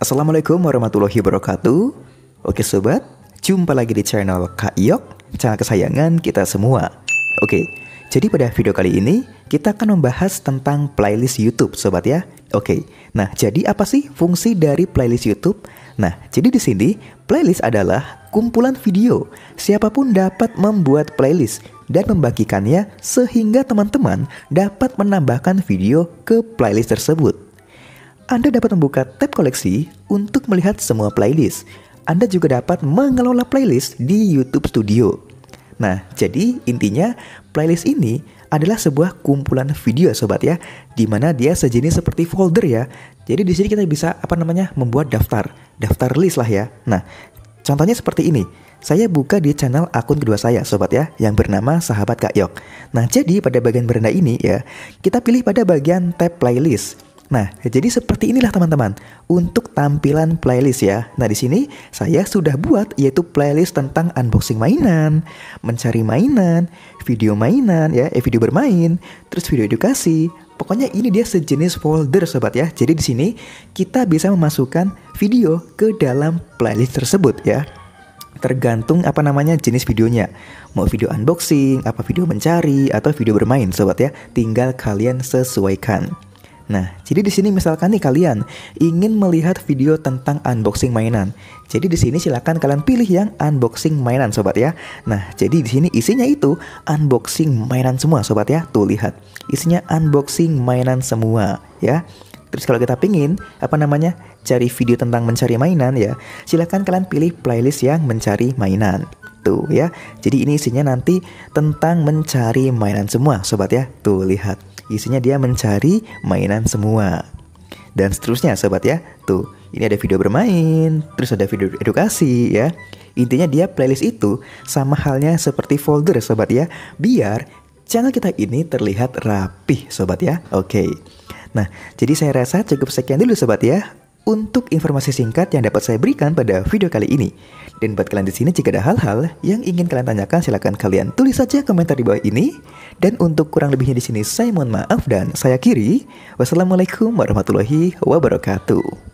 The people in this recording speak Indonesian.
Assalamualaikum warahmatullahi wabarakatuh. Oke sobat, jumpa lagi di channel Kak Iok, channel kesayangan kita semua. Oke, jadi pada video kali ini kita akan membahas tentang playlist YouTube sobat ya. Oke, nah jadi apa sih fungsi dari playlist YouTube? Nah, jadi di sini playlist adalah kumpulan video. Siapapun dapat membuat playlist dan membagikannya sehingga teman-teman dapat menambahkan video ke playlist tersebut. Anda dapat membuka tab koleksi untuk melihat semua playlist. Anda juga dapat mengelola playlist di YouTube Studio. Nah, jadi intinya playlist ini adalah sebuah kumpulan video sobat ya, di mana dia sejenis seperti folder ya. Jadi di sini kita bisa apa namanya membuat daftar, daftar list lah ya. Nah, contohnya seperti ini. Saya buka di channel akun kedua saya sobat ya, yang bernama Sahabat Kak Yok. Nah, jadi pada bagian beranda ini ya, kita pilih pada bagian tab playlist. Nah, jadi seperti inilah teman-teman untuk tampilan playlist ya. Nah, di sini saya sudah buat yaitu playlist tentang unboxing mainan, mencari mainan, video mainan ya, eh, video bermain, terus video edukasi. Pokoknya ini dia sejenis folder sobat ya. Jadi di sini kita bisa memasukkan video ke dalam playlist tersebut ya tergantung apa namanya jenis videonya. Mau video unboxing, apa video mencari, atau video bermain sobat ya. Tinggal kalian sesuaikan. Nah, jadi di sini misalkan nih kalian ingin melihat video tentang unboxing mainan. Jadi di sini silakan kalian pilih yang unboxing mainan sobat ya. Nah, jadi di sini isinya itu unboxing mainan semua sobat ya. Tuh lihat, isinya unboxing mainan semua ya. Terus kalau kita pingin apa namanya cari video tentang mencari mainan ya, silahkan kalian pilih playlist yang mencari mainan tuh ya. Jadi ini isinya nanti tentang mencari mainan semua sobat ya. Tuh lihat isinya dia mencari mainan semua. Dan seterusnya sobat ya. Tuh, ini ada video bermain, terus ada video edukasi ya. Intinya dia playlist itu sama halnya seperti folder sobat ya. Biar channel kita ini terlihat rapih sobat ya. Oke. Nah, jadi saya rasa cukup sekian dulu sobat ya untuk informasi singkat yang dapat saya berikan pada video kali ini. Dan buat kalian di sini jika ada hal-hal yang ingin kalian tanyakan silahkan kalian tulis saja komentar di bawah ini. Dan untuk kurang lebihnya di sini saya mohon maaf dan saya kiri. Wassalamualaikum warahmatullahi wabarakatuh.